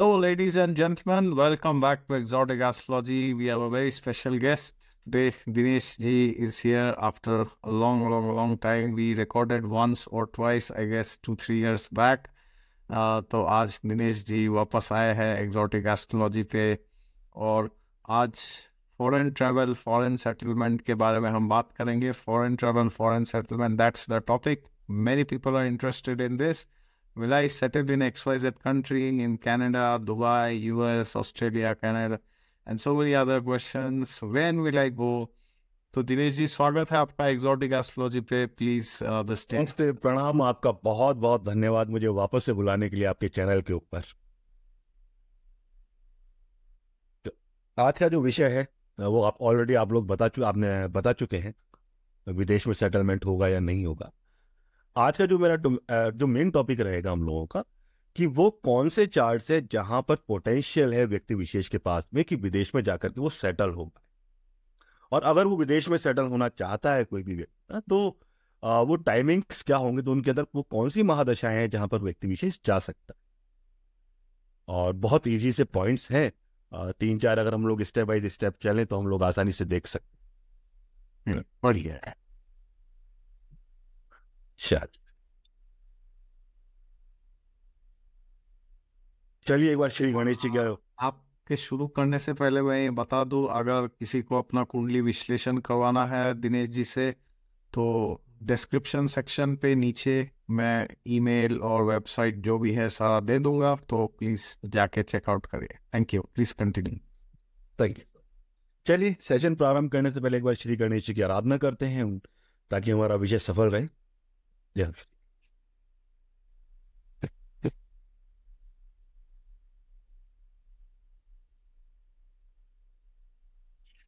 Hello, ladies and gentlemen. Welcome back to Exotic Astrology. We have a very special guest today. Dinesh Ji is here after a long, long, long time. We recorded once or twice, I guess, two, three years back. Uh, तो आज दिनेश जी वापस आए हैं exotic astrology पे और आज foreign travel foreign settlement के बारे में हम बात करेंगे foreign travel foreign settlement that's the topic many people are interested in this will I settle in XYZ country, in Canada, Dubai, US, Australia, Canada, and so many other questions. When will I go? तो दिनेश जी स्वागत है आपका exotic astrology पे please the stage पे प्रणाम आपका बहुत बहुत धन्यवाद मुझे वापस से बुलाने के लिए आपके चैनल के ऊपर तो आज का जो विषय है वो आप ऑलरेडी आप लोग बता चुके आपने बता चुके हैं विदेश में सेटलमेंट होगा या नहीं होगा आज का जो मेरा जो मेन टॉपिक रहेगा हम लोगों का कि वो कौन से चार्ट है जहां पर पोटेंशियल है व्यक्ति विशेष के पास में कि विदेश में जाकर के वो सेटल हो पाए और अगर वो विदेश में सेटल होना चाहता है कोई भी व्यक्ति हाँ, तो आ, वो टाइमिंग्स क्या होंगे तो उनके अंदर वो कौन सी महादशाएं हैं जहां पर व्यक्ति विशेष जा सकता है और बहुत इजी से पॉइंट्स हैं तीन चार अगर हम लोग स्टेप बाई स्टेप चलें तो हम लोग आसानी से देख सकते बढ़िया है शायद चलिए एक बार श्री गणेश जी गए आपके शुरू करने से पहले मैं ये बता दूं अगर किसी को अपना कुंडली विश्लेषण करवाना है दिनेश जी से तो डिस्क्रिप्शन सेक्शन पे नीचे मैं ईमेल और वेबसाइट जो भी है सारा दे दूंगा तो प्लीज जाके चेकआउट करिए thank you please continue thank you चलिए सेशन प्रारंभ करने से पहले एक बार श्री गणेश जी की आराधना करते हैं ताकि हमारा विषय सफल रहे Yeah.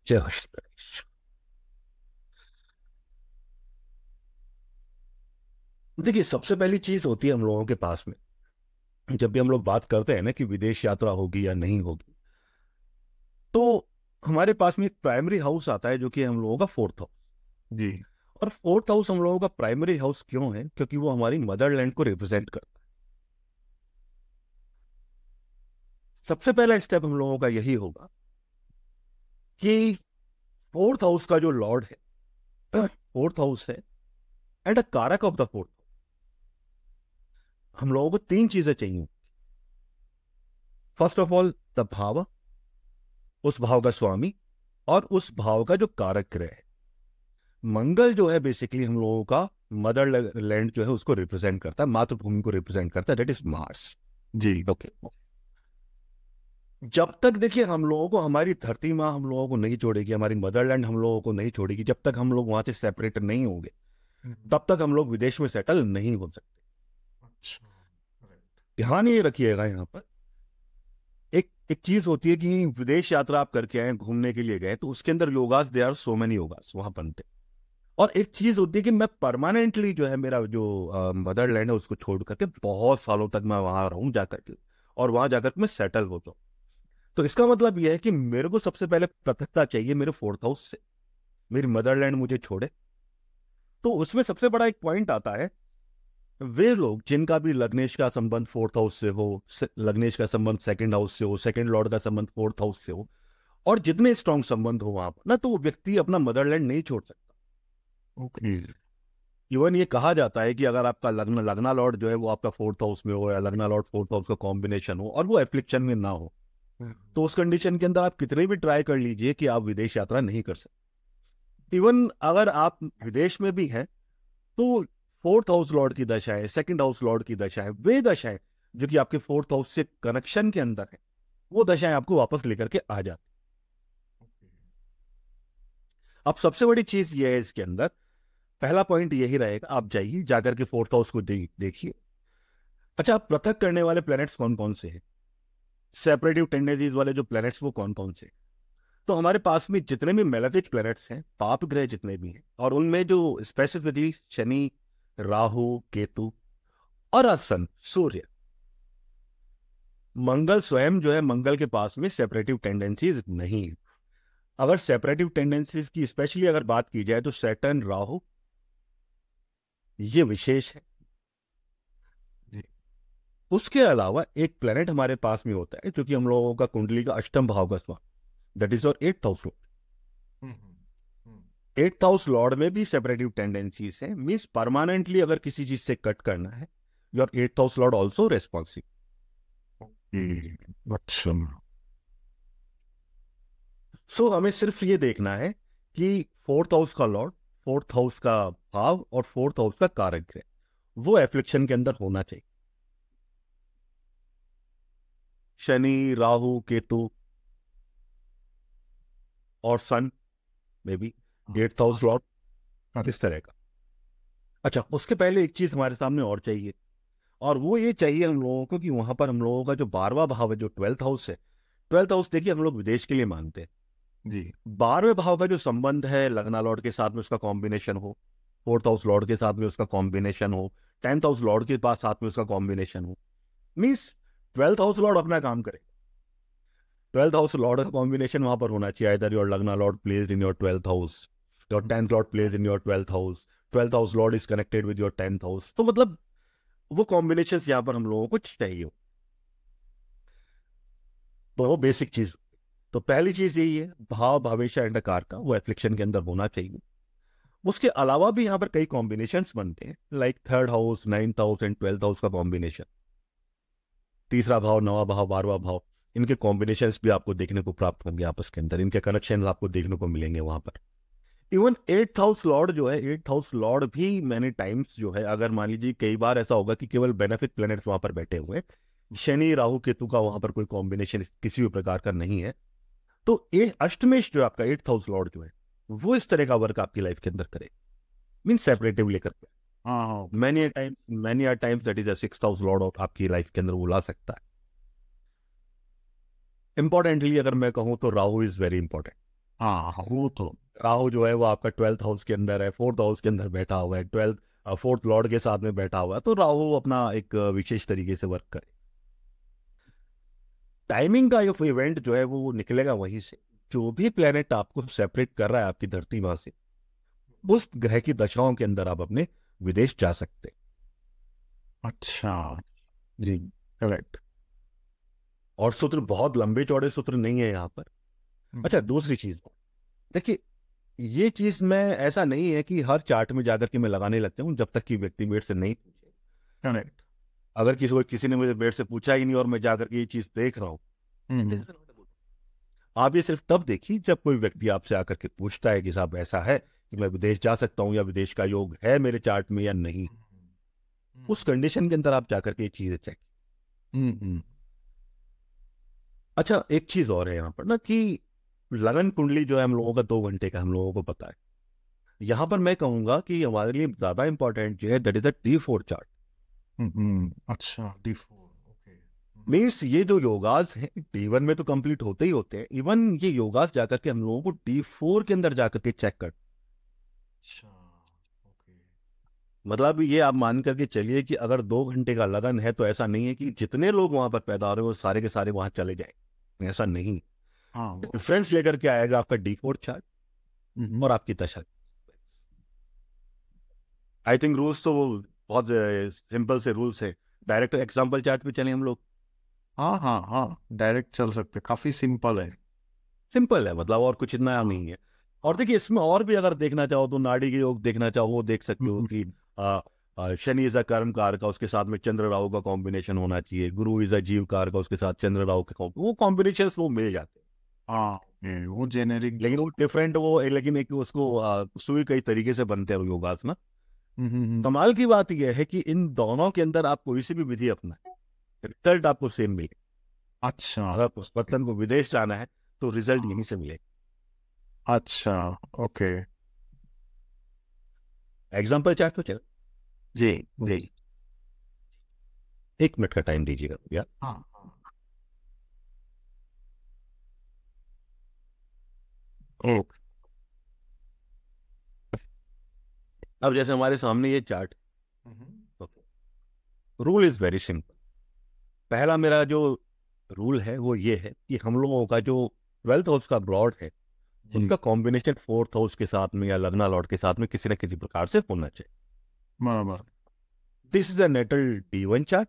Just nice. देखिए सबसे पहली चीज होती है हम लोगों के पास में जब भी हम लोग बात करते हैं ना कि विदेश यात्रा होगी या नहीं होगी तो हमारे पास में एक प्राइमरी हाउस आता है जो कि हम लोगों का फोर्थ हाउस जी और फोर्थ हाउस हम लोगों का प्राइमरी हाउस क्यों है क्योंकि वो हमारी मदरलैंड को रिप्रेजेंट करता है सबसे पहला स्टेप हम लोगों का यही होगा कि फोर्थ हाउस का जो लॉर्ड है फोर्थ हाउस है and a karaka of the fourth हम लोगों को तीन चीजें चाहिए फर्स्ट ऑफ ऑल द भाव उस भाव का स्वामी और उस भाव का जो कारक ग्रह है मंगल जो है बेसिकली हम लोगों का मदर लैंड जो है उसको रिप्रेजेंट करता है मातृभूमि को रिप्रेजेंट करता है that is Mars ji okay okay. जब तक देखिए हम लोगों को हमारी धरती माँ हम लोगों को नहीं छोड़ेगी हमारी मदरलैंड हम लोगों को नहीं छोड़ेगी जब तक हम लोग वहां से सेपरेट नहीं होंगे हम्म। तब तक हम लोग विदेश में सेटल नहीं हो सकते अच्छा, ध्यान ये रखिएगा यहाँ पर एक एक चीज होती है कि विदेश यात्रा आप करके आए घूमने के लिए गए तो उसके अंदर योगास दे आर सो मेनी योगास वहां बनते और एक चीज होती है कि मैं परमानेंटली जो है मेरा जो मदरलैंड है उसको छोड़ करके बहुत सालों तक मैं वहां रहूं जाकर के और वहां जाकर मैं सेटल हो जाऊं तो इसका मतलब यह है कि मेरे को सबसे पहले पृथकता चाहिए मेरे फोर्थ हाउस से मेरी मदरलैंड मुझे छोड़े तो उसमें सबसे बड़ा एक पॉइंट आता है वे लोग जिनका भी लग्नेश का संबंध फोर्थ हाउस से हो लग्नेश का संबंध सेकंड हाउस से हो सेकंड लॉर्ड का संबंध फोर्थ हाउस से हो और जितने स्ट्रांग संबंध हो वहां पर ना तो वो व्यक्ति अपना मदरलैंड नहीं छोड़ सकता ओके इवन ये कहा जाता है कि अगर आपका लग्न लग्ना लॉर्ड जो है वो आपका फोर्थ हाउस में हो या लग्ना लॉर्ड फोर्थ हाउस का कॉम्बिनेशन हो और वो एफ्लिक्शन में ना हो हम्म। तो उस कंडीशन के अंदर आप कितने भी ट्राई कर लीजिए कि आप विदेश यात्रा नहीं कर सकते इवन अगर आप विदेश में भी हैं तो फोर्थ हाउस लॉर्ड की दशा है सेकंड हाउस लॉर्ड की दशा है वे दशा है जो कि आपके फोर्थ हाउस से कनेक्शन के अंदर है वो दशाएं आपको वापस लेकर के आ जाती अब सबसे बड़ी चीज यह है इसके अंदर पहला पॉइंट यही रहेगा आप जाइए जाकर के फोर्थ हाउस को देखिए अच्छा आप पृथक करने वाले प्लैनेट्स कौन कौन से हैं सेपरेटिव टेंडेंसीज वाले जो प्लैनेट्स वो कौन कौन से तो हमारे पास में जितने भी मेलेफिक प्लैनेट्स हैं पाप ग्रह जितने भी हैं और उनमें जो स्पेसिफिकली शनि राहु केतु और असन सूर्य मंगल स्वयं जो है मंगल के पास में सेपरेटिव टेंडेंसीज नहीं है अगर सेपरेटिव टेंडेंसीज की स्पेशली अगर बात की जाए तो सेटन राहु ये विशेष है उसके अलावा एक प्लेनेट हमारे पास में होता है क्योंकि हम लोगों का कुंडली का अष्टम भाव का स्वामी दैट इज और eighth house lord eighth house lord में भी सेपरेटिव टेंडेंसीज है मीन्स परमानेंटली अगर किसी चीज से कट करना है your eighth house lord also responsive so हमें सिर्फ ये देखना है कि फोर्थ हाउस का लॉर्ड फोर्थ हाउस का भाव और फोर्थ हाउस का कारक ग्रह वो एफ्लिक्शन के अंदर होना चाहिए शनि राहु केतु और सन मे बी हाँ। डेट हाउस हाँ। लॉर्ड इस तरह का अच्छा उसके पहले एक चीज हमारे सामने और चाहिए और वो ये चाहिए हम लोगों को कि वहां पर हम लोगों का जो बारवा भाव है जो ट्वेल्थ हाउस है ट्वेल्थ हाउस देखिए हम लोग विदेश के लिए मानते हैं जी बारहवें भाव का जो संबंध है लगना लॉर्ड के साथ में उसका कॉम्बिनेशन हो फोर्थ हाउस लॉर्ड के साथ में उसका कॉम्बिनेशन हो टेंथ हाउस लॉर्ड के पास साथ में उसका कॉम्बिनेशन हो मीन्स ट्वेल्थ हाउस लॉर्ड अपना काम करे ट्वेल्थ हाउस लॉर्ड का कॉम्बिनेशन वहां पर होना चाहिए either your lagna lord placed in your twelfth house your tenth lord placed in your twelfth house twelfth house lord is connected with your tenth house तो मतलब वो कॉम्बिनेशन यहाँ पर हम लोगों को कुछ चाहिए तो वो बेसिक चीज तो पहली चीज यही है भाव भावेशा एंड कार का वो एफ्लिक्शन के अंदर होना चाहिए उसके अलावा भी यहाँ पर कई कॉम्बिनेशन बनते हैं like third house ninth house and twelfth house का कॉम्बिनेशन तीसरा भाव नवा भाव बारवा भाव इनके कॉम्बिनेशन भी आपको देखने को प्राप्त होंगे आपस के अंदर इनके कनेक्शन आपको देखने को मिलेंगे वहां पर इवन एट हाउस लॉर्ड जो है एट हाउस लॉर्ड भी मैंने टाइम्स जो है अगर मान लीजिए कई बार ऐसा होगा कि केवल बेनिफिट प्लेनेट्स वहां पर बैठे हुए शनि राहु केतु का वहां पर कोई कॉम्बिनेशन किसी भी प्रकार का नहीं है तो ये अष्टमेश जो आपका एट्थ हाउस लॉर्ड जो है वो इस तरह का वर्क आपकी लाइफ के अंदर करे मीन सेपरेटिव लेकर के आपकी लाइफ के अंदर वो ला सकता है इंपॉर्टेंटली अगर मैं तो राहु इज वेरी इंपॉर्टेंट हाँ वो तो राहु जो है वो आपका ट्वेल्थ हाउस के अंदर है फोर्थ हाउस के अंदर बैठा हुआ है ट्वेल्थ फोर्थ लॉर्ड के साथ में बैठा हुआ है तो राहु अपना एक विशेष तरीके से वर्क करे टाइमिंग का इवेंट जो है वो निकलेगा वहीं से जो भी प्लेनेट आपको सेपरेट कर रहा है आपकी धरती मां से उस ग्रह की दशाओं के अंदर आप अपने विदेश जा सकते अच्छा जी करेक्ट और सूत्र बहुत लंबे चौड़े सूत्र नहीं है यहाँ पर हम्म। अच्छा दूसरी चीज देखिए ये चीज मैं ऐसा नहीं है कि हर चार्ट में जाकर के मैं लगाने लगता हूँ जब तक कि व्यक्ति मेरे से नहीं पूछे अगर किसी को किसी ने मुझे बेड से पूछा ही नहीं और मैं जाकर के ये चीज देख रहा हूँ हम्म। आप ये सिर्फ तब देखिए जब कोई व्यक्ति आपसे आकर के पूछता है कि साहब ऐसा है कि मैं विदेश जा सकता हूँ या विदेश का योग है मेरे चार्ट में या नहीं हम्म। उस कंडीशन के अंदर आप जाकर के ये चीजें चेक हम्म, हम्म। अच्छा एक चीज और है यहाँ पर ना कि लगन कुंडली जो है हम लोगों का दो घंटे का हम लोगों को पता है यहाँ पर मैं कहूंगा कि हमारे लिए ज्यादा इंपॉर्टेंट जो है that is D four chart अच्छा डी फोर मीन्स ये जो योगास हैं डी वन में तो कंप्लीट होते ही होते हैं इवन ये योगास जाकर के हम लोगों को डी फोर के अंदर जाकर के चेक कर अच्छा, मतलब ये आप मान करके चलिए कि अगर दो घंटे का लगन है तो ऐसा नहीं है कि जितने लोग वहां पर पैदा हो रहे हैं सारे के सारे वहां चले जाए ऐसा नहीं डिफरेंस हाँ, तो लेकर के आएगा आपका डी फोर चार्ट और आपकी दशा आई थिंक रूल्स तो वो बहुत सिंपल से रूल्स है डायरेक्ट एग्जाम्पल चार्ट पे चले हम लोग हाँ हाँ हाँ डायरेक्ट चल सकते हैं, काफी सिंपल है सिंपल है मतलब और कुछ नया नहीं है और देखिए इसमें और भी अगर देखना चाहो तो नाड़ी के योग देखना चाहो वो देख सकते हम्म, हो हम्म। कि शनि इज शनि कर्म कार का उसके साथ में चंद्र राहु का कॉम्बिनेशन होना चाहिए गुरु अ जीव कार का उसके साथ चंद्र राहु के वो कॉम्बिनेशन वो मिल जाते हैं हाँ, वो जेनेरिक लेकिन वो डिफरेंट वो लेकिन एक उसको सुई कई तरीके से बनते हैं योगासना हम्म, कमाल की बात यह है कि इन दोनों के अंदर आप कोई सी भी विधि अपनाएं रिजल्ट आपको सेम मिले अच्छा अगर उस पर्सन को विदेश जाना है तो रिजल्ट हाँ। यहीं से मिले अच्छा ओके एग्जाम्पल चार्ट तो चल जी जी एक मिनट का टाइम दीजिएगा भैया हाँ अब जैसे हमारे सामने ये chart okay rule is very simple पहला मेरा जो रूल है वो ये है कि हम लोगों का जो ट्वेल्थ हाउस का ब्रॉड है उनका कॉम्बिनेशन फोर्थ हाउस के साथ में या लग्ना लॉर्ड के साथ में किसी न किसी प्रकार से होना चाहिए बराबर दिस इज अटल डी वन चार्ट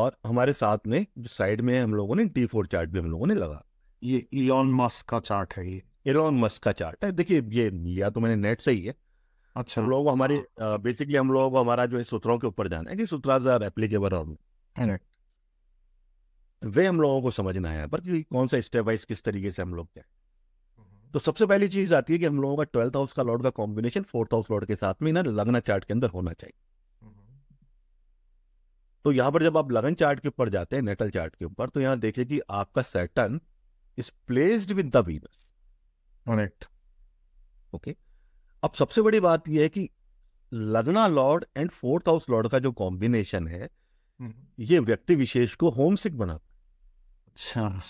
और हमारे साथ में जो साइड में हम लोगों ने डी फोर चार्ट भी हम लोगों ने लगा ये इलॉन मस्क का चार्ट है ये इलॉन मस्क का चार्ट है देखिए ये लिया तो मैंने नेट से ही है अच्छा लोग लोगों हमारी बेसिकली हम लोगों को हमारा जो है सूत्रों के ऊपर जाना है कि सूत्राज आर एप्लीकेबल और वे हम लोगों को समझना है पर कि कौन सा स्टेप वाइज किस तरीके से हम लोग जाए हम्म। तो सबसे पहली चीज आती है कि हम लोगों का ट्वेल्थ हाउस का लॉर्ड का कॉम्बिनेशन फोर्थ हाउस लॉर्ड के साथ में ना लग्न चार्ट के अंदर होना चाहिए हम्म। तो यहाँ पर जब आप लग्न चार्ट के ऊपर जाते हैं नेटल चार्ट के ऊपर तो यहाँ देखिए कि आपका Saturn is placed with the Venus okay अब सबसे बड़ी बात यह है कि lagna lord and fourth house lord का जो कॉम्बिनेशन है हम्म। ये व्यक्ति विशेष को होम सिक बनाता अच्छा।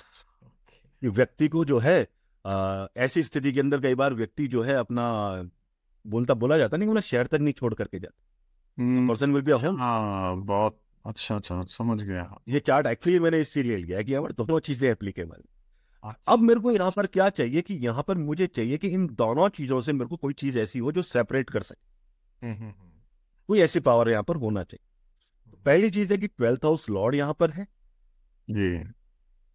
व्यक्ति को जो है आ, ऐसी स्थिति के अंदर कई बार व्यक्ति जो है अपना बोलता बोला जाता नहीं बोला शहर तक नहीं छोड़ करके जाता पर्सन विल बी होम बहुत अच्छा अच्छा समझ गया ये चार्ट एक्चुअली मैंने इसलिए लिया कि दोनों चीजें एप्लीकेबल अब मेरे को यहाँ पर क्या चाहिए कि यहाँ पर मुझे चाहिए कि इन दोनों चीजों से मेरे को कोई चीज ऐसी हो जो सेपरेट कर सके हम्म, हम्म, हम्म। कोई ऐसी पावर यहाँ पर होना चाहिए तो पहली चीज है कि ट्वेल्थ हाउस लॉर्ड यहाँ पर है जी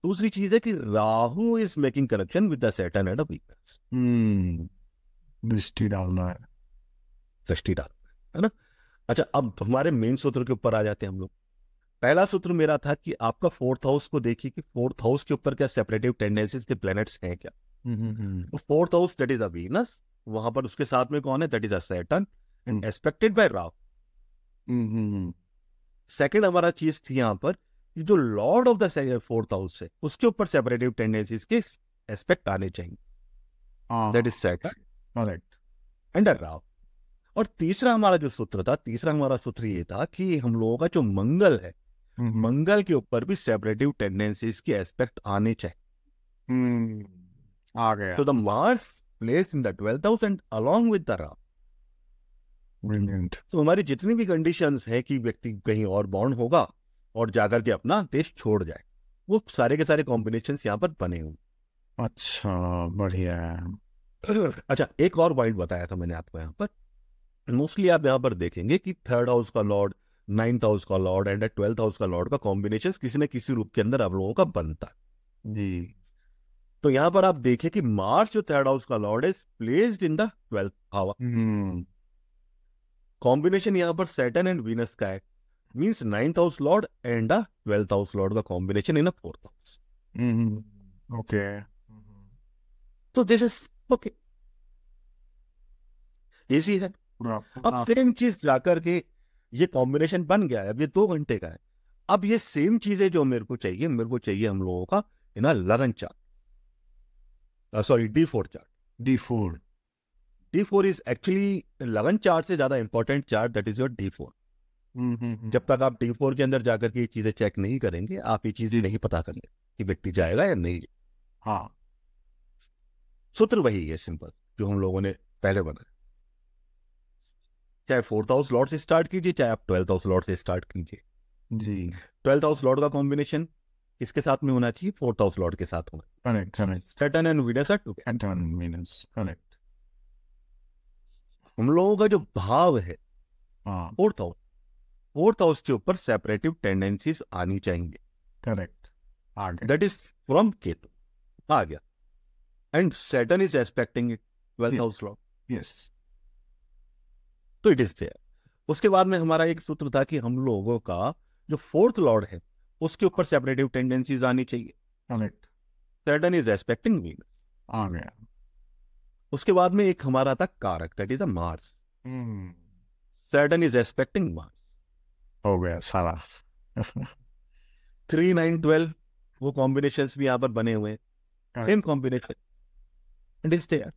दूसरी चीज है कि Rahu is making connection with the Saturn and weakness दृष्टि डालना है दृष्टि डालना है ना अच्छा अब हमारे मेन सूत्र के ऊपर आ जाते हैं हम लोग पहला सूत्र मेरा था कि आपका फोर्थ हाउस को देखिए कि फोर्थ हाउस के ऊपर क्या सेपरेटिव टेंडेंसीज के प्लैनेट्स हैं क्या हम्म, हम्म, हम्म। तो fourth house that is a वहां पर उसके साथ में कौन है that is a Saturn aspected by राव सेकंड हमारा चीज थी यहाँ पर कि जो lord of the fourth house है उसके ऊपर सेपरेटिव टेंडेंसीज के एस्पेक्ट आने चाहिए दैट इज सैटर्न एंड राव और तीसरा हमारा जो सूत्र था तीसरा हमारा सूत्र ये था कि हम लोगों का जो मंगल है हम्म। मंगल के ऊपर भी सेपरेटिव टेंडेंसीज के एस्पेक्ट आने चाहिए हम्म, आ गया तो the Mars place in the twelfth house and along with the राम तो हमारी जितनी भी कंडीशंस है कि व्यक्ति कहीं और बॉन्ड होगा और जाकर के अपना देश छोड़ जाए वो सारे के सारे कॉम्बिनेशन यहाँ पर बने हुए अच्छा बढ़िया अच्छा एक और पॉइंट बताया था मैंने आपको यहाँ पर मोस्टली आप यहाँ पर देखेंगे कि थर्ड हाउस का लॉर्ड नाइन्थ हाउस का लॉर्ड एंड ट्वेल्थ हाउस का लॉर्ड का कॉम्बिनेशन किसी न किसी रूप के अंदर आप लोगों का बनता जी तो यहाँ पर आप देखें कि मार्स जो थर्ड हाउस का lord is placed in the twelfth house combination यहाँ पर सेटन एंड वीनस का है means ninth house lord and the twelfth house lord का combination in fourth house okay तो दिस इज ओके इजी है अब same हाँ। चीज जाकर के ये कॉम्बिनेशन बन गया है अब ये दो घंटे का है अब ये सेम चीजें जो मेरे को चाहिए मेरे को चाहिए हम लोगों का in lagna chart sorry D four chart D four D four is actually lagna chart से ज्यादा important chart that is your D four जब तक आप डी फोर के अंदर जाकर के ये चीजें चेक नहीं करेंगे आप ये चीजें नहीं पता करेंगे कि व्यक्ति जाएगा या नहीं हाँ सूत्र वही है सिंपल जो हम लोगों ने पहले बनाया चाहे फोर हाउस लॉट से स्टार्ट कीजिए चाहे आप ट्वेल्थ हाउस लॉट से स्टार्ट कीजिए जी ट्वेल्थ हाउस लॉट का कॉम्बिनेशन इसके साथ में होना चाहिए फोर्थ हाउस लॉट के साथ होगा हम लोगों का जो भाव है फोर्थ हाउस फोर्थ हाउस के ऊपर सेपरेटिव टेंडेंसीज आनी चाहिए correct that is from Ketu आ गया and Saturn is expecting it twelfth house lord yes तो इट इज देयर उसके बाद में हमारा एक सूत्र था कि हम लोगों का जो फोर्थ लॉर्ड है उसके ऊपर सेपरेटिव टेंडेंसीज आनी चाहिए सैटर्न इज रेस्पेक्टिंग वीनस उसके बाद में एक हमारा था karaka that is a Mars Saturn is respecting Mars हो गया सारा थ्री नाइन ट्वेल्व वो कॉम्बिनेशन भी यहां पर बने हुए same combination it is there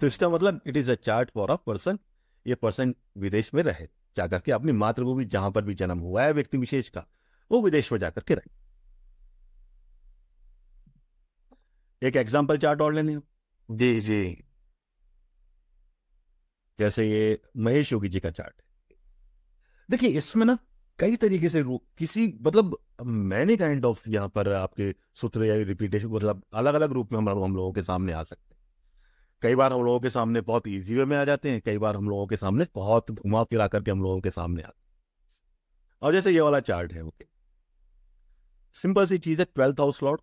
तो इसका मतलब it is a chart for a person ये पर्सन विदेश में रहे जाकर के अपनी मातृभूमि जहां पर भी जन्म हुआ है व्यक्ति विशेष का वो विदेश में जाकर के रहे एक एग्जाम्पल चार्ट और लेने जी जी जैसे ये महेश योगी जी का चार्ट देखिए इसमें ना कई तरीके से रूप किसी मतलब मैंने काइंड ऑफ यहाँ पर आपके सूत्र या रिपीटेशन मतलब अलग अलग रूप में हम लोगों के सामने आ सकते कई बार हम लोगों के सामने बहुत ईजी वे में आ जाते हैं कई बार हम लोगों के सामने बहुत घुमा फिरा करके हम लोगों के सामने आते हैं और जैसे ये वाला चार्ट है ओके सिंपल सी चीज है twelfth house lord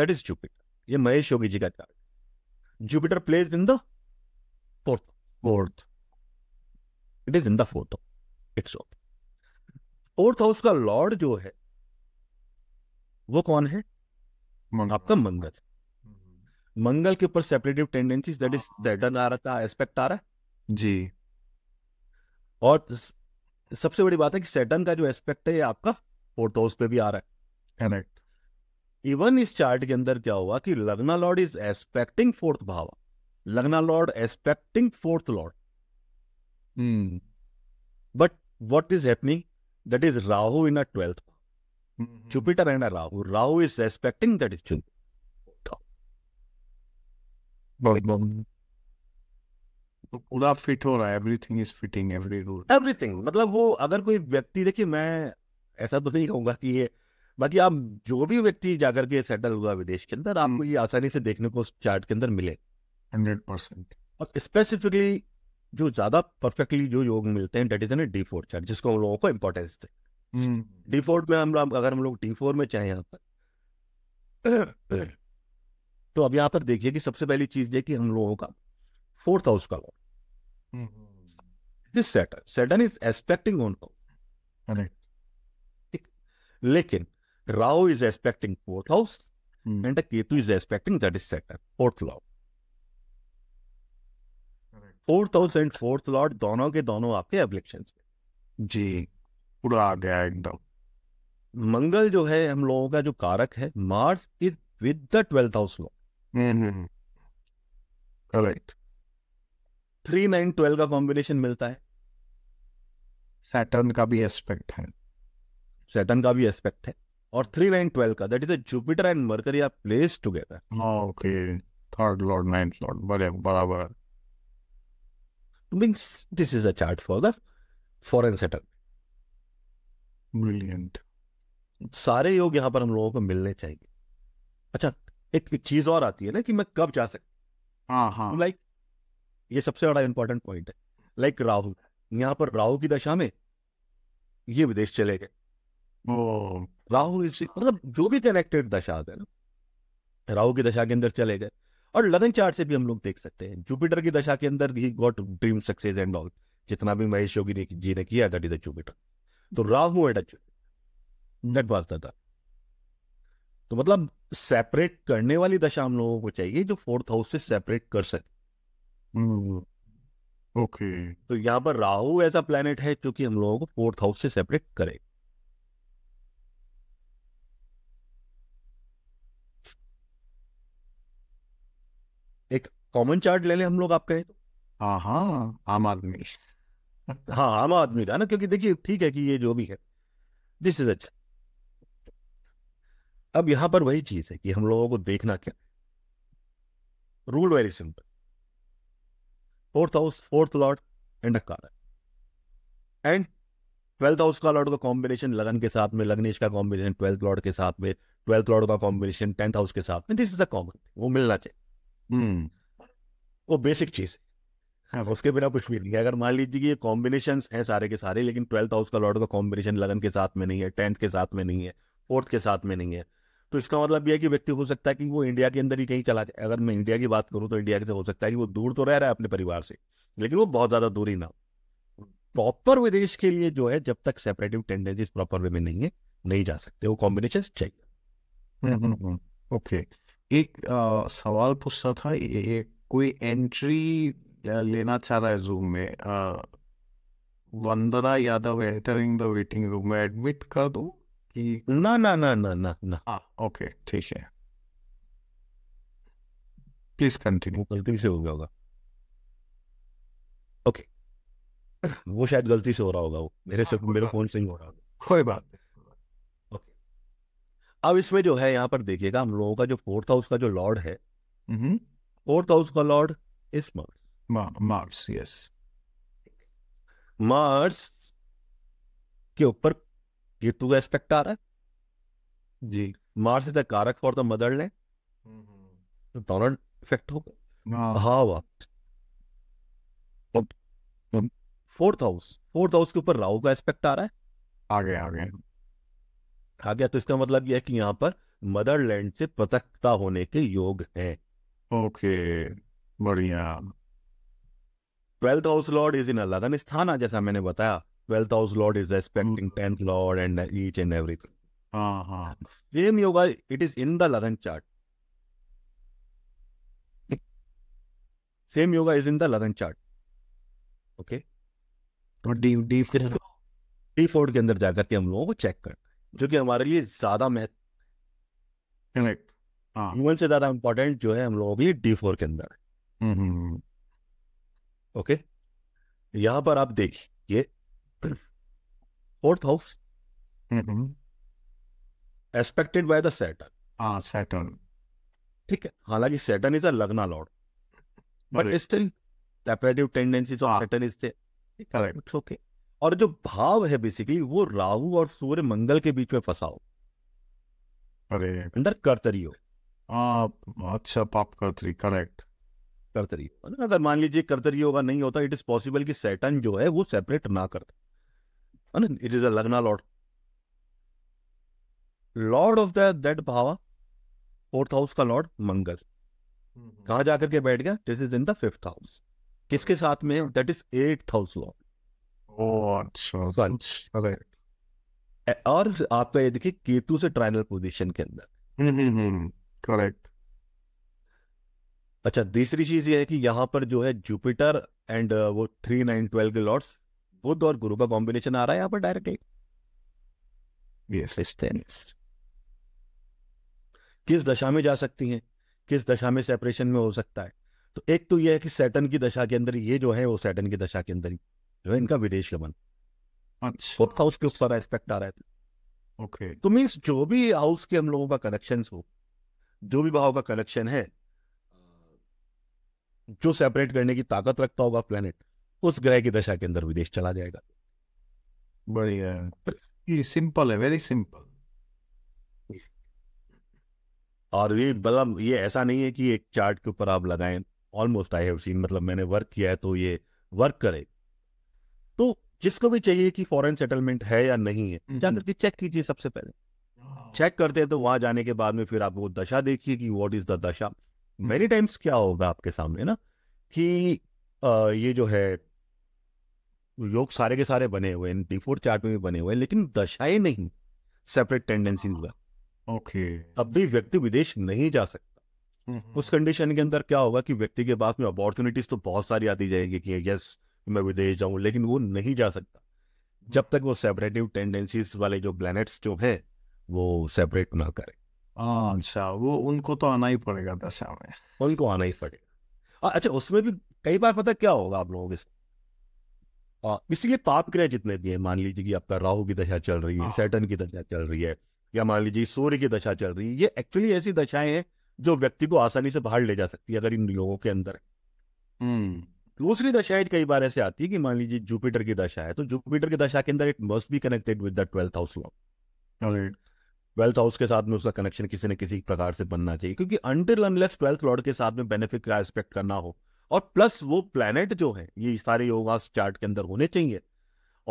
that is Jupiter ये महेश योगी जी का chart Jupiter placed in the fourth fourth it is in the fourth it's okay fourth house का लॉर्ड जो है वो कौन है आपका मंगल मंगल के ऊपर separative tendencies that is that आ रहा एस्पेक्ट आ रहा है जी और सबसे बड़ी बात है कि सैटर्न का जो एस्पेक्ट है ये आपका फोटोज पे भी आ रहा है करेक्ट इवन इस चार्ट के अंदर क्या हुआ कि लग्ना लॉर्ड इज एस्पेक्टिंग फोर्थ भाव lagna lord aspecting fourth lord but what is happening that is Rahu in a twelfth Jupiter and Rahu Rahu is aspecting that is Jupiter पूरा तो फिट हो रहा है everything is fitting every rule everything मतलब वो अगर कोई व्यक्ति देखिए मैं ऐसा तो नहीं कहूंगा कि ये बाकी आप जो भी व्यक्ति जाकर के सेटल हुआ विदेश के अंदर आपको हम्म। ये आसानी से देखने को चार्ट के अंदर मिले हंड्रेड परसेंट और स्पेसिफिकली जो ज्यादा परफेक्टली जो योग मिलते हैं that is an D four chart जिसको हम लोगों को इम्पोर्टेंस थे डी हम्म। फोर में हम अगर हम लोग डी फोर में चाहे यहाँ पर तो अब यहाँ पर देखिए कि सबसे पहली चीज ये कि हम लोगों का फोर्थ हाउस का lord this Saturn is expecting own house लेकिन Rahu is expecting fourth house and Ketu is expecting that is Saturn fourth lord fourth house and fourth lord दोनों के दोनों आपके एब्लिक्शन जी पूरा आ गया एकदम मंगल जो है हम लोगों का जो कारक है Mars is with the twelfth house lord three nine twelve का कॉम्बिनेशन मिलता है सैटर्न का भी एस्पेक्ट है सैटर्न का भी एस्पेक्ट है और थ्री नाइन ट्वेल्व का that is Jupiter and Mercury are placed together okay third lord ninth lord बड़े बराबर means this is a chart for the foreign Saturn brilliant सारे योग यहाँ पर हम लोगों को मिलने चाहिए अच्छा एक चीज और आती है ना कि मैं कब जा सकता हाँ हाँ लाइक ये सबसे बड़ा इंपॉर्टेंट पॉइंट है लाइक राहु यहाँ पर राहु की दशा में ये विदेश चले गए राहु इसी मतलब जो भी कनेक्टेड दशा है ना राहु की दशा के अंदर चले गए और लगन चार्ट से भी हम लोग देख सकते हैं जुपिटर की दशा के अंदर ही got dream success and all जितना भी महेश योगी जी ने किया दैट इज जुपिटर तो राहु एट दैट वाज तो मतलब सेपरेट करने वाली दशा हम लोगों को चाहिए जो फोर्थ हाउस से सेपरेट कर सके ओके हम्म, तो यहाँ पर राहु ऐसा प्लेनेट है क्योंकि हम लोगों को फोर्थ हाउस से सेपरेट करे एक कॉमन चार्ट ले लें हम लोग आप कहें तो हाँ हाँ आम आदमी हाँ आम आदमी का ना क्योंकि देखिए ठीक है कि ये जो भी है दिस इज अच्छा अब यहां पर वही चीज है कि हम लोगों को देखना क्या rule very simple fourth house fourth lord and अकार एंड ट्वेल्थ हाउस का लॉर्ड का कॉम्बिनेशन लगन के साथ में लग्नेश का कॉम्बिनेशन ट्वेल्थ लॉर्ड के साथ में ट्वेल्थ लॉर्ड का कॉम्बिनेशन टेंथ हाउस के साथ में दिस इज अ कॉमन वो मिलना चाहिए hmm. वो बेसिक चीज है हाँ, उसके बिना कुछ भी नहीं है अगर मान लीजिए कि ये कॉम्बिनेशन है सारे के सारे लेकिन ट्वेल्थ हाउस का लॉर्ड का कॉम्बिनेशन लगन के साथ में नहीं है टेंथ के साथ में नहीं है फोर्थ के साथ में नहीं है तो इसका मतलब यह कि व्यक्ति हो सकता है कि वो इंडिया के अंदर ही कहीं चला जाए अगर मैं इंडिया की बात करूँ तो इंडिया के हो सकता है कि वो दूर तो रह रहा है अपने परिवार से लेकिन वो बहुत ज़्यादा दूरी ना प्रॉपर विदेश के लिए जो है जब तक सेपरेटिव टेंडेंसीज प्रॉपर वे में नहीं है नहीं जा सकते वो कॉम्बिनेशन चाहिए हम्म, हम्म, हम्म, ओके एक आ, सवाल पूछता था एक कोई एंट्री लेना चाह रहा है जूम में आ, Vandana Yadav entering the waiting room में एडमिट कर दो कि ना ना ना ना ना ना ओके हाँ, ठीक है प्लीज कंटिन्यू गलती से हो गया होगा ओके वो शायद गलती से हो रहा होगा वो मेरे से हाँ, मेरे फोन से ही हो रहा होगा कोई बात नहीं ओके अब इसमें जो है यहाँ पर देखिएगा हम लोगों का जो फोर्थ हाउस का जो लॉर्ड है हम्म। फोर्थ हाउस का लॉर्ड इस मार्स मार्स यस मार्स के ऊपर ये टू एस्पेक्ट आ रहा है जी Mars is a karaka for the motherland डोनाल्ड इफेक्ट होगा हा बात फोर्थ हाउस फोर्थ हाउस के ऊपर राहु का एस्पेक्ट आ रहा है आ गया आ गया आ गया तो इसका मतलब यह है कि यहाँ पर मदरलैंड से पृथकता होने के योग है ओके बढ़िया twelfth house lord is in अलगन स्थान जैसा मैंने बताया twelfth house lord is respecting tenth lord and each and everything same yoga it is in the lagna chart same yoga is in the lagna chart okay D D D four के अंदर जाकर के हम लोगों को चेक कर जो कि हमारे लिए ज्यादा मैथ करेक्ट ह्यूमन से ज्यादा इंपॉर्टेंट जो है हम लोगों के डी फोर के अंदर ओके हम्म, हम्म, हम्म। यहाँ पर आप देखिए fourth house aspected by the Saturn Saturn ठीक है हालांकि Saturn is a lagna lord but still separative tendencies of Saturn is there correct okay और जो भाव है बेसिकली वो राहु और सूर्य मंगल के बीच में फंसा हो अरे अंदर कर्तरी हो ah, अच्छा पाप कर्तरी करेक्ट कर्तरी मतलब अगर मान लीजिए कर्तरी होगा नहीं होता इट इज पॉसिबल कि सैटन जो है वो सेपरेट ना करता it is a lagna lord lord of the that भावा फोर्थ हाउस का लॉर्ड मंगल कहा जाकर के बैठ गया this is in the fifth house किसके साथ में that is eighth house lord और आपका ये देखिए केतु से ट्राइनल पोजीशन के अंदर करेक्ट अच्छा तीसरी चीज ये है कि यहाँ पर जो है जुपिटर एंड uh, वो थ्री नाइन ट्वेल्व के लॉर्ड्स बुद्ध और गुरु का कॉम्बिनेशन आ रहा है यहाँ पर डायरेक्टली yes. किस दशा में जा सकती हैं किस दशा में सेपरेशन में हो सकता है तो एक तो यह है कि सैटन की दशा के अंदर ये जो है वो सैटन की दशा के अंदर ही जो है इनका विदेश गमन अच्छा हाउस के ऊपर एस्पेक्ट आ रहा है ओके तो मीन्स जो भी हाउस के हम लोगों का कनेक्शन हो जो भी भाव का कनेक्शन है जो सेपरेट करने की ताकत रखता होगा प्लेनेट उस ग्रह की दशा के अंदर विदेश चला जाएगा बढ़िया ये सिंपल है वेरी सिंपल और ये मतलब ये ऐसा नहीं है कि एक चार्ट के ऊपर आप लगाएं ऑलमोस्ट आई हैव सीन मतलब मैंने वर्क किया है तो ये वर्क करे तो जिसको भी चाहिए कि फॉरेन सेटलमेंट है या नहीं है हम्म, जाकर हम्म। के चेक कीजिए सबसे पहले चेक करते हैं तो वहां जाने के बाद में फिर आप वो दशा देखिए कि what is the dasha many times hmm. क्या होगा आपके सामने ना कि आ, ये जो है योग सारे के सारे बने हुए हैं बिफोर चार्ट में भी बने हुए हैं लेकिन दशाएं नहीं सेपरेट टेंडेंसी हुआ ओके अब भी व्यक्ति विदेश नहीं जा सकता हम्म, हम्म। उस कंडीशन के अंदर क्या होगा कि व्यक्ति के पास में अपॉर्चुनिटीज तो बहुत सारी आती जाएगी कि यस मैं विदेश जाऊं लेकिन वो नहीं जा सकता जब तक वो सेपरेटिव टेंडेंसीज वाले जो प्लैनेट्स जो हैं वो सेपरेट ना करें अच्छा वो उनको तो आना ही पड़ेगा दशा में उनको आना ही पड़ेगा अच्छा उसमें भी कई बार पता क्या होगा आप लोगों के इसलिए ये तो पाप ग्रह जितने भी हैं मान लीजिए कि आपका राहु की दशा चल रही है हाँ। सैटन की दशा चल रही है या मान लीजिए सूर्य की दशा चल रही है ये एक्चुअली ऐसी दशाएं हैं जो व्यक्ति को आसानी से बाहर ले जा सकती है अगर इन लोगों के अंदर हम्म। दूसरी दशाएं कई बार ऐसे आती है कि मान लीजिए जुपिटर की दशा है तो जुपिटर की दशा के अंदर it must be connected with the twelfth house lord twelfth house के साथ में उसका कनेक्शन किसी न किसी प्रकार से बनना चाहिए क्योंकि अंटिल अनलेस ट्वेल्थ लॉर्ड के साथ में बेनिफिट का एस्पेक्ट करना हो और प्लस वो प्लैनेट जो है ये सारे योगा चार्ट के अंदर होने चाहिए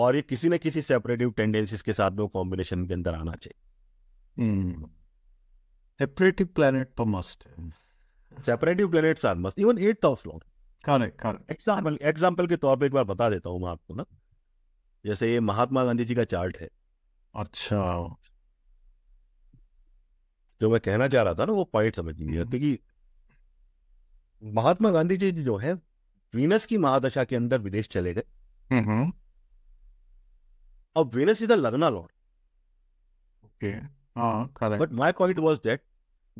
और ये किसी न किसी सेपरेटिव टेंडेंसीज के साथ में कॉम्बिनेशन के अंदर आना चाहिए सेपरेटिव हम्म। प्लैनेट तो मस्ट है separative planets are must even eight of lord example example के तौर पे एक बार बता देता हूँ मैं आपको ना जैसे ये महात्मा गांधी जी का चार्ट है अच्छा जो मैं कहना चाह रहा था ना वो पॉइंट समझ नहीं क्योंकि महात्मा गांधी जी जो है वीनस की महादशा के अंदर विदेश चले गए हम्म, हम्म। अब वीनस इज द लर्नर lord okay but my point was that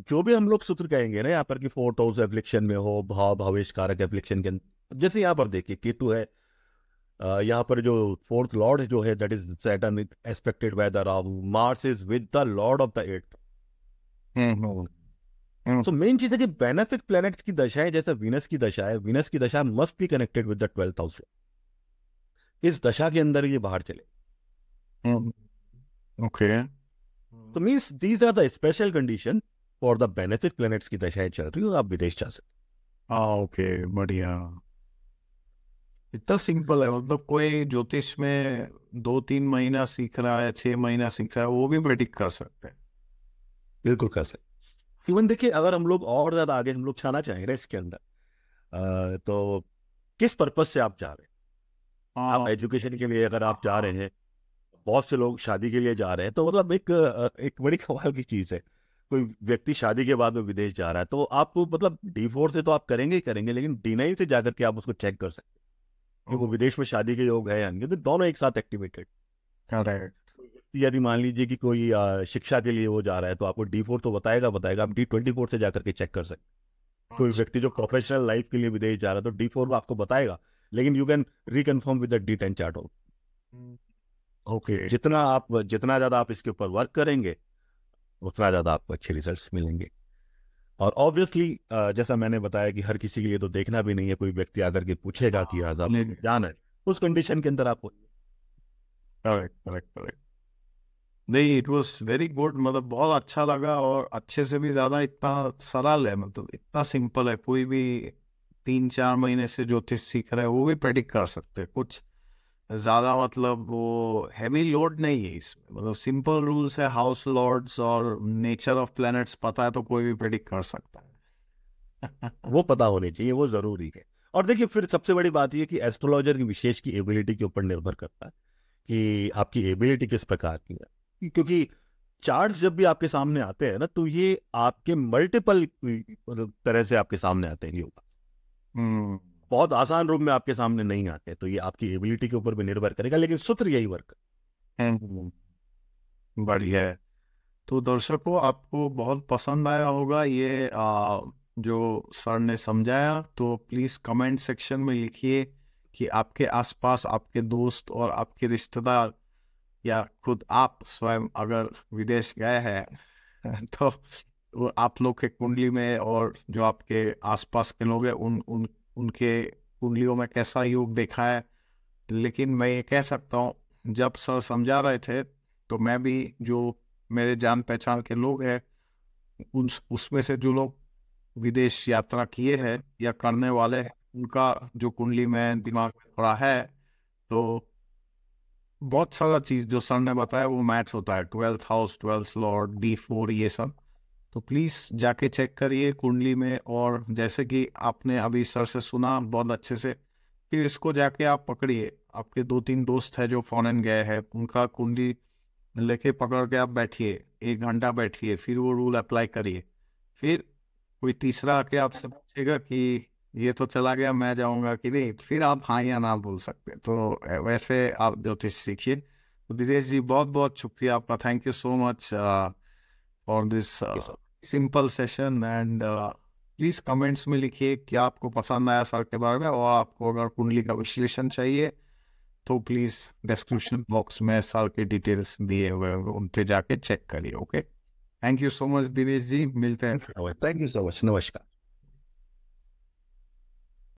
जो भी हम लोग सूत्र कहेंगे ना यहाँ पर कि फोर्थ हाउस एप्लिकेशन में हो भाव भावेश कारक एप्लिकेशन के अंदर जैसे यहाँ पर देखिए केतु है यहाँ पर जो फोर्थ लॉर्ड जो है that is Saturn expected by the Rahu Mars is with the lord of the eight so main चीज है कि बेनिफिक प्लैनेट्स की दशाएं जैसे वीनस की दशा है वीनस की दशा must be connected with the twelfth house इस दशा के अंदर ये बाहर चले ओके hmm. तो means these are the special condition for the benefic planets की दशाएं चल रही हो आप विदेश जा सकते ओके ah, बढ़िया इतना सिंपल है मतलब कोई ज्योतिष में दो तीन महीना सीख रहा है छह महीना सीख रहा है वो भी प्रेडिक्ट कर सकते हैं बिल्कुल कर सकते इवन देखिए अगर हम लोग और ज्यादा आगे हम लोग छाना चाहें ना इसके अंदर तो किस पर्पज से आप जा रहे हैं आप एजुकेशन हाँ। के लिए अगर आप जा रहे हाँ। हैं बहुत से लोग शादी के लिए जा रहे हैं तो मतलब एक एक बड़ी कमाल की चीज है कोई व्यक्ति शादी के बाद में विदेश जा रहा है तो आप मतलब डी फोर से तो आप करेंगे ही करेंगे लेकिन डी नाइन से जाकर के आप उसको चेक कर सकते हैं कि वो विदेश में शादी के योग है या नहीं तो दोनों एक साथ एक्टिवेटेड यदि मान लीजिए कि कोई आ, शिक्षा के लिए वो जा रहा है तो आपको डी फोर तो बताएगा बताएगा आप डी ट्वेंटी फोर से जाकर के चेक कर सकते हाँ कोई व्यक्ति जो प्रोफेशनल लाइफ के लिए विदेश जा रहा है तो डी फोर आपको बताएगा लेकिन you can reconfirm with D ten chart okay जितना आप जितना ज्यादा आप इसके ऊपर वर्क करेंगे उतना ज्यादा आपको अच्छे रिजल्ट मिलेंगे और ऑब्वियसली जैसा मैंने बताया कि हर किसी के लिए तो देखना भी नहीं है कोई व्यक्ति आकर के पूछेगा कि आजाद हाँ, जान है उस कंडीशन के अंदर आप करेक्ट करेक्ट करेक्ट नहीं इट वॉज वेरी गुड मतलब बहुत अच्छा लगा और अच्छे से भी ज़्यादा इतना सरल है मतलब इतना सिंपल है कोई भी तीन चार महीने से ज्योतिष सीख रहा है वो भी प्रेडिक्ट कर सकते हैं कुछ ज़्यादा मतलब वो हैवी लोड नहीं है इसमें मतलब सिंपल रूल्स है हाउस लॉर्ड्स और नेचर ऑफ प्लैनेट्स पता है तो कोई भी प्रेडिक्ट कर सकता है वो पता होनी चाहिए वो ज़रूरी है और देखिए फिर सबसे बड़ी बात यह कि एस्ट्रोलॉजर की विशेष की एबिलिटी के ऊपर निर्भर करता है कि आपकी एबिलिटी किस प्रकार की है क्योंकि चार्ट्स जब भी आपके सामने आते हैं ना तो ये आपके मल्टीपल मतलब तरह से आपके सामने आते हैं योगा हम्म। बहुत आसान रूप में आपके सामने नहीं आते तो ये आपकी एबिलिटी के ऊपर भी निर्भर करेगा लेकिन सूत्र यही वर्क हम्म। बढ़िया तो दर्शकों आपको बहुत पसंद आया होगा ये आ, जो सर ने समझाया तो प्लीज कमेंट सेक्शन में लिखिए कि आपके आसपास आपके दोस्त और आपके रिश्तेदार या खुद आप स्वयं अगर विदेश गए हैं तो आप लोग के कुंडली में और जो आपके आसपास के लोग हैं उन उन उनके कुंडलियों में कैसा योग देखा है लेकिन मैं ये कह सकता हूँ जब सर समझा रहे थे तो मैं भी जो मेरे जान पहचान के लोग हैं उन उसमें से जो लोग विदेश यात्रा किए हैं या करने वाले हैं उनका जो कुंडली में दिमाग में थोड़ा है तो बहुत सारा चीज़ जो सर ने बताया वो मैच होता है twelfth house twelfth lord D four ये सब तो प्लीज़ जाके चेक करिए कुंडली में और जैसे कि आपने अभी सर से सुना बहुत अच्छे से फिर इसको जाके आप पकड़िए आपके दो तीन दोस्त है जो फॉरन गए हैं उनका कुंडली लेके पकड़ के आप बैठिए एक घंटा बैठिए फिर वो रूल अप्लाई करिए फिर कोई तीसरा आके आपसे पूछेगा कि ये तो चला गया मैं जाऊंगा कि नहीं फिर आप हाँ या ना बोल सकते तो वैसे आप ज्योतिष सीखिए तो दिनेश जी बहुत बहुत शुक्रिया आपका thank you so much for this simple session and please comments में लिखिए कि आपको पसंद आया सर के बारे में और आपको अगर कुंडली का विश्लेषण चाहिए तो प्लीज डिस्क्रिप्शन बॉक्स में सर के डिटेल्स दिए हुए उन पर जाके चेक करिए okay thank you so much Dinesh ji मिलते हैं थैंक यू सो मच नमस्कार